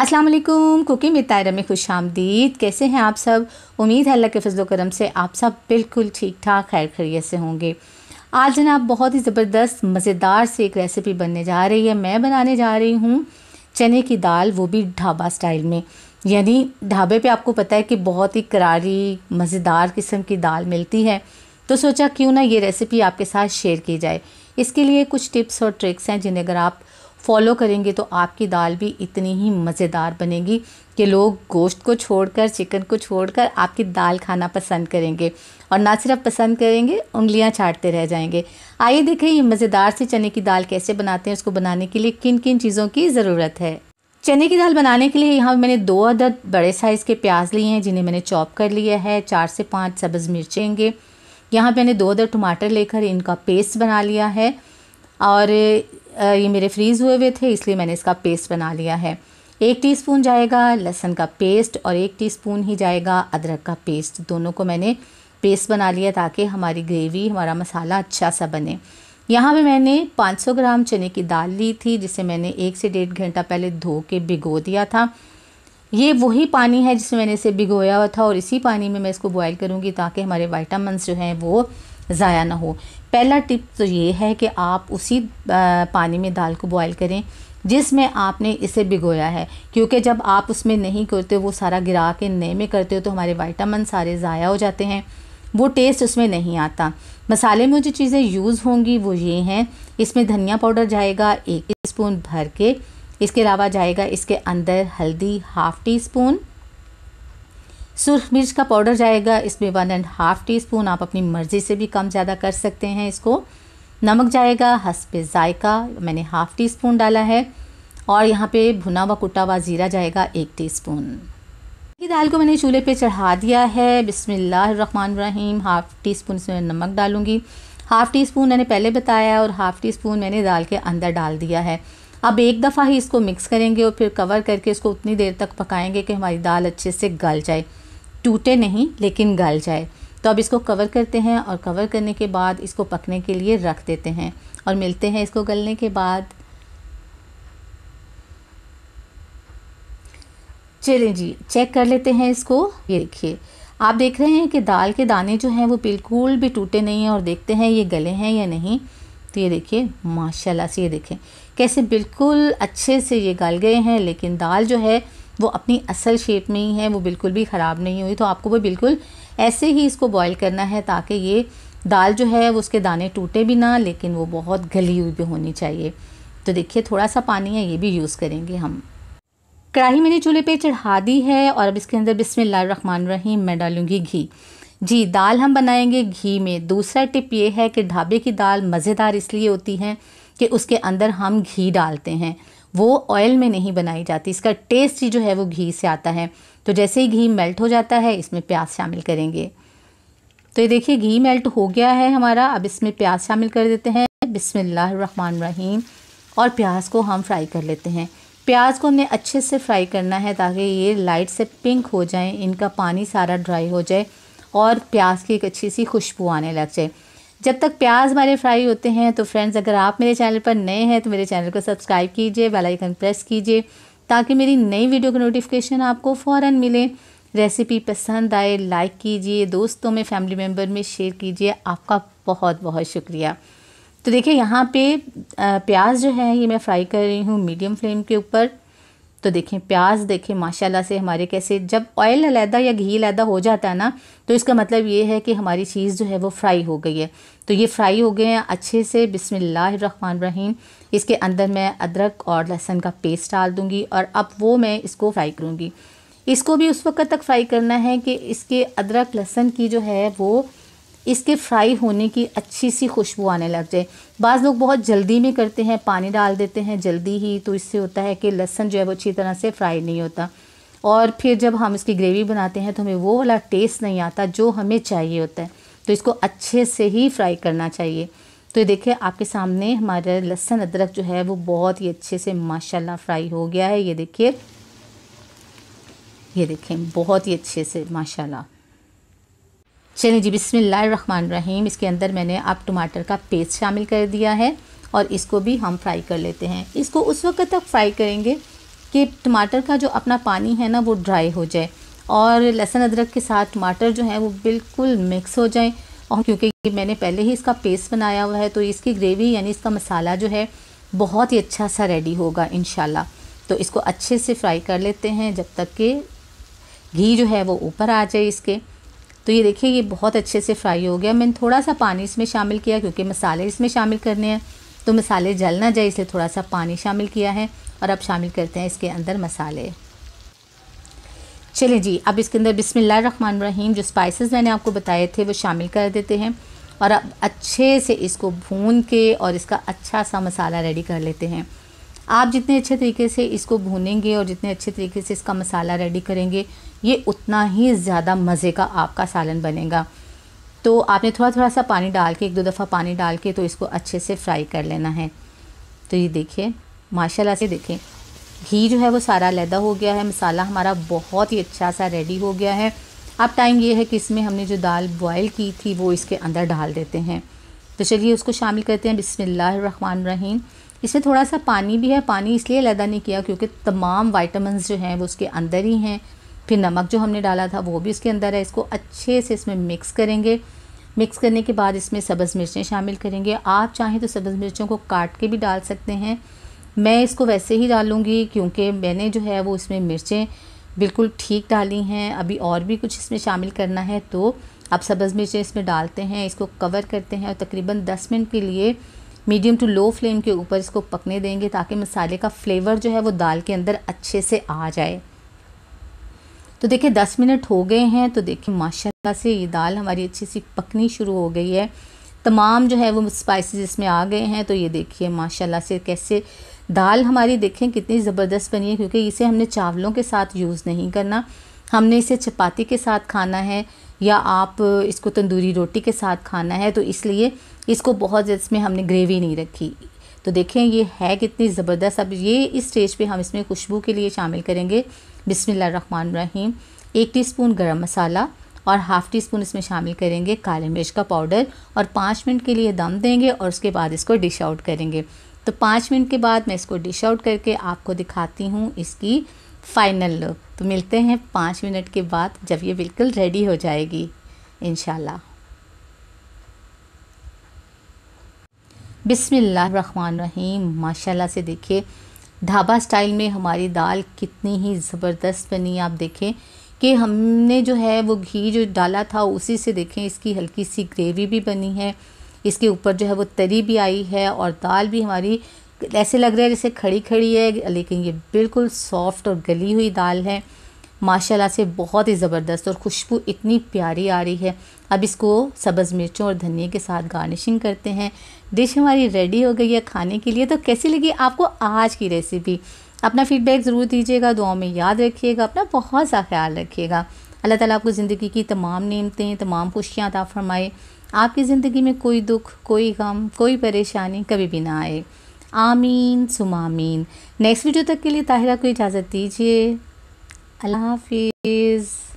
अस्सलाम वालेकुम cooking with तायरा में खुश आमदीद कैसे हैं आप सब उम्मीद है अल्लाह के फजल करम से आप सब बिल्कुल ठीक ठाक खैर खैरियत से होंगे आज जनाब बहुत ही ज़बरदस्त मज़ेदार से एक रेसिपी बनने जा रही है मैं बनाने जा रही हूँ चने की दाल वो भी ढाबा स्टाइल में यानी ढाबे पे आपको पता है कि बहुत ही करारी मज़ेदार किस्म की दाल मिलती है तो सोचा क्यों ना ये रेसिपी आपके साथ शेयर की जाए इसके लिए कुछ टिप्स और ट्रिक्स हैं जिन्हें अगर आप फॉलो करेंगे तो आपकी दाल भी इतनी ही मज़ेदार बनेगी कि लोग गोश्त को छोड़कर चिकन को छोड़कर आपकी दाल खाना पसंद करेंगे और ना सिर्फ पसंद करेंगे उंगलियां चाटते रह जाएंगे आइए देखें ये मज़ेदार से चने की दाल कैसे बनाते हैं उसको बनाने के लिए किन किन चीज़ों की ज़रूरत है चने की दाल बनाने के लिए यहाँ मैंने दो अदद बड़े साइज़ के प्याज लिए हैं जिन्हें मैंने चॉप कर लिया है चार से पाँच सब्ज़ मिर्चेंगे यहाँ मैंने दो अदर टमाटर लेकर इनका पेस्ट बना लिया है और ये मेरे फ्रीज़ हुए हुए थे इसलिए मैंने इसका पेस्ट बना लिया है एक टीस्पून जाएगा लहसुन का पेस्ट और एक टीस्पून ही जाएगा अदरक का पेस्ट दोनों को मैंने पेस्ट बना लिया ताकि हमारी ग्रेवी हमारा मसाला अच्छा सा बने यहाँ पे मैंने 500 ग्राम चने की दाल ली थी जिसे मैंने एक से डेढ़ घंटा पहले धो के भिगो दिया था ये वही पानी है जिसमें मैंने इसे भिगोया हुआ था और इसी पानी में मैं इसको बॉयल करूँगी ताकि हमारे वाइटामस जो हैं वो ज़ाया ना हो पहला टिप तो ये है कि आप उसी पानी में दाल को बॉयल करें जिसमें आपने इसे भिगोया है क्योंकि जब आप उसमें नहीं करते वो सारा गिरा के नए में करते हो तो हमारे वाइटामिन सारे ज़ाया हो जाते हैं वो टेस्ट उसमें नहीं आता मसाले में जो चीज़ें यूज़ होंगी वो ये हैं इसमें धनिया पाउडर जाएगा एक स्पून भर के इसके अलावा जाएगा इसके अंदर हल्दी हाफ़ टी स्पून सुरख मिर्च का पाउडर जाएगा इसमें one and half teaspoon आप अपनी मर्ज़ी से भी कम ज़्यादा कर सकते हैं इसको नमक जाएगा हंसप जायका मैंने हाफ़ टी स्पून डाला है और यहाँ पे भुना हुआ कुटा हुआ ज़ीरा जाएगा एक टी स्पून ये दाल को मैंने चूल्हे पे चढ़ा दिया है बिसमीम हाफ़ टी स्पून इसमें नमक डालूँगी हाफ़ टी स्पून मैंने पहले बताया और हाफ़ टी स्पून मैंने दाल के अंदर डाल दिया है अब एक दफ़ा ही इसको मिक्स करेंगे और फिर कवर करके इसको उतनी देर तक पकाएंगे कि हमारी दाल अच्छे से गल जाए टूटे नहीं लेकिन गल जाए तो अब इसको कवर करते हैं और कवर करने के बाद इसको पकने के लिए रख देते हैं और मिलते हैं इसको गलने के बाद चलें जी चेक कर लेते हैं इसको ये देखिए आप देख रहे हैं कि दाल के दाने जो हैं वो बिल्कुल भी टूटे नहीं हैं और देखते हैं ये गले हैं या नहीं तो ये देखिए माशाल्लाह से ये देखें कैसे बिल्कुल अच्छे से ये गल गए हैं लेकिन दाल जो है वो अपनी असल शेप में ही है वो बिल्कुल भी ख़राब नहीं हुई तो आपको वो बिल्कुल ऐसे ही इसको बॉईल करना है ताकि ये दाल जो है वो उसके दाने टूटे भी ना लेकिन वो बहुत गली हुई भी होनी चाहिए तो देखिए थोड़ा सा पानी है ये भी यूज़ करेंगे हम कढ़ाई मैंने चूल्हे पर चढ़ा दी है और अब इसके अंदर रही मैं डालूँगी घी जी दाल हम बनाएंगे घी में दूसरा टिप ये है कि ढाबे की दाल मज़ेदार इसलिए होती है कि उसके अंदर हम घी डालते हैं वो ऑयल में नहीं बनाई जाती इसका टेस्ट ही जो है वो घी से आता है तो जैसे ही घी मेल्ट हो जाता है इसमें प्याज शामिल करेंगे तो ये देखिए घी मेल्ट हो गया है हमारा अब इसमें प्याज शामिल कर देते हैं रहीम और प्याज को हम फ्राई कर लेते हैं प्याज को हमने अच्छे से फ्राई करना है ताकि ये लाइट से पिंक हो जाए इनका पानी सारा ड्राई हो जाए और प्याज की एक अच्छी सी खुशबू आने लग जाए जब तक प्याज हमारे फ्राई होते हैं तो फ्रेंड्स अगर आप मेरे चैनल पर नए हैं तो मेरे चैनल को सब्सक्राइब कीजिए बेल आइकन प्रेस कीजिए ताकि मेरी नई वीडियो का नोटिफिकेशन आपको फ़ौर मिले रेसिपी पसंद आए लाइक कीजिए दोस्तों में फैमिली मेम्बर में शेयर कीजिए आपका बहुत बहुत शुक्रिया तो देखिए यहाँ पे प्याज जो है ये मैं फ्राई कर रही हूँ मीडियम फ्लेम के ऊपर तो देखें प्याज देखें माशाल्लाह से हमारे कैसे जब ऑयल अलहदा या घी अलहदा हो जाता है ना तो इसका मतलब ये है कि हमारी चीज़ जो है वो फ्राई हो गई है तो ये फ्राई हो गए हैं अच्छे से बिसमान रहीम इसके अंदर मैं अदरक और लहसुन का पेस्ट डाल दूँगी और अब वो मैं इसको फ्राई करूँगी इसको भी उस वक्त तक फ्राई करना है कि इसके अदरक लहसुन की जो है वो इसके फ्राई होने की अच्छी सी खुशबू आने लग जाए बाज़ लोग बहुत जल्दी में करते हैं पानी डाल देते हैं जल्दी ही तो इससे होता है कि लहसन जो है वो अच्छी तरह से फ्राई नहीं होता और फिर जब हम इसकी ग्रेवी बनाते हैं तो हमें वो वाला टेस्ट नहीं आता जो हमें चाहिए होता है तो इसको अच्छे से ही फ्राई करना चाहिए तो ये देखिए आपके सामने हमारा लहसुन अदरक जो है वो बहुत ही अच्छे से माशाल्लाह फ्राई हो गया है ये देखिए ये देखें बहुत ही अच्छे से माशाल्लाह चलिए जी रहीम इसके अंदर मैंने अब टमाटर का पेस्ट शामिल कर दिया है और इसको भी हम फ्राई कर लेते हैं इसको उस वक्त तक फ्राई करेंगे कि टमाटर का जो अपना पानी है ना वो ड्राई हो जाए और लहसुन अदरक के साथ टमाटर जो है वो बिल्कुल मिक्स हो जाए और क्योंकि मैंने पहले ही इसका पेस्ट बनाया हुआ है तो इसकी ग्रेवी यानी इसका मसाला जो है बहुत ही अच्छा सा रेडी होगा इन तो इसको अच्छे से फ्राई कर लेते हैं जब तक कि घी जो है वो ऊपर आ जाए इसके तो ये देखिए ये बहुत अच्छे से फ्राई हो गया मैंने थोड़ा सा पानी इसमें शामिल किया क्योंकि मसाले इसमें शामिल करने हैं तो मसाले जल ना जाए इसलिए थोड़ा सा पानी शामिल किया है और अब शामिल करते हैं इसके अंदर मसाले चलिए जी अब इसके अंदर बिसमिल्ल रन रहीम जो स्पाइसेस मैंने आपको बताए थे वो शामिल कर देते हैं और अब अच्छे से इसको भून के और इसका अच्छा सा मसाला रेडी कर लेते हैं आप जितने अच्छे तरीके से इसको भूनेंगे और जितने अच्छे तरीके से इसका मसाला रेडी करेंगे ये उतना ही ज़्यादा मज़े का आपका सालन बनेगा तो आपने थोड़ा थोड़ा सा पानी डाल के एक दो दफ़ा पानी डाल के तो इसको अच्छे से फ्राई कर लेना है तो ये देखिए माशाल्लाह से देखें घी जो है वो सारा लैदा हो गया है मसाला हमारा बहुत ही अच्छा सा रेडी हो गया है अब टाइम ये है कि इसमें हमने जो दाल बॉयल की थी वो इसके अंदर डाल देते हैं तो चलिए उसको शामिल करते हैं बिसमिल्लाम रहीम इसमें थोड़ा सा पानी भी है पानी इसलिए लैदा नहीं किया क्योंकि तमाम वाइटमिन जो हैं वो उसके अंदर ही हैं फिर नमक जो हमने डाला था वो भी उसके अंदर है इसको अच्छे से इसमें मिक्स करेंगे मिक्स करने के बाद इसमें सब्ज़ मिर्चें शामिल करेंगे आप चाहें तो सब्ज़ मिर्चों को काट के भी डाल सकते हैं मैं इसको वैसे ही डालूँगी क्योंकि मैंने जो है वो इसमें मिर्चें बिल्कुल ठीक डाली हैं अभी और भी कुछ इसमें शामिल करना है तो आप सब्ज़ मिर्चें इसमें डालते हैं इसको कवर करते हैं और तकरीबन दस मिनट के लिए मीडियम टू लो फ्लेम के ऊपर इसको पकने देंगे ताकि मसाले का फ्लेवर जो है वो दाल के अंदर अच्छे से आ जाए तो देखिए दस मिनट हो गए हैं तो देखिए माशाल्लाह से ये दाल हमारी अच्छी सी पकनी शुरू हो गई है तमाम जो है वो स्पाइसेस इसमें आ गए हैं तो ये देखिए माशाल्लाह से कैसे दाल हमारी देखें कितनी ज़बरदस्त बनी है क्योंकि इसे हमने चावलों के साथ यूज़ नहीं करना हमने इसे चपाती के साथ खाना है या आप इसको तंदूरी रोटी के साथ खाना है तो इसलिए इसको बहुत इसमें हमने ग्रेवी नहीं रखी तो देखें ये है कितनी ज़बरदस्त अब ये इस स्टेज पे हम इसमें खुशबू के लिए शामिल करेंगे बिसमीम एक टी स्पून गर्म मसाला और हाफ़ टी स्पून इसमें शामिल करेंगे काले मिर्च का पाउडर और पाँच मिनट के लिए दम देंगे और उसके बाद इसको डिश आउट करेंगे तो पाँच मिनट के बाद मैं इसको डिश आउट करके आपको दिखाती हूँ इसकी फ़ाइनल लुक तो मिलते हैं पाँच मिनट के बाद जब ये बिल्कुल रेडी हो जाएगी इन बिसमीम माशाल्लाह से देखिए ढाबा स्टाइल में हमारी दाल कितनी ही ज़बरदस्त बनी आप देखें कि हमने जो है वो घी जो डाला था उसी से देखें इसकी हल्की सी ग्रेवी भी बनी है इसके ऊपर जो है वो तरी भी आई है और दाल भी हमारी ऐसे लग रहा है जैसे खड़ी खड़ी है लेकिन ये बिल्कुल सॉफ्ट और गली हुई दाल है माशाला से बहुत ही ज़बरदस्त और खुशबू इतनी प्यारी आ रही है अब इसको सब्ज़ मिर्चों और धनिए के साथ गार्निशिंग करते हैं डिश हमारी रेडी हो गई है खाने के लिए तो कैसी लगी आपको आज की रेसिपी अपना फ़ीडबैक ज़रूर दीजिएगा दुआओं में याद रखिएगा अपना बहुत सा ख्याल रखिएगा अल्लाह ताला आपको ज़िंदगी की तमाम नियमतें तमाम खुशियाँ अदा फरमाए आपकी ज़िंदगी में कोई दुख कोई गम कोई परेशानी कभी भी ना आए आमीन सुमामीन नेक्स्ट वीडियो तक के लिए ताहिरा को इजाज़त दीजिए अल्लाह हाफिज़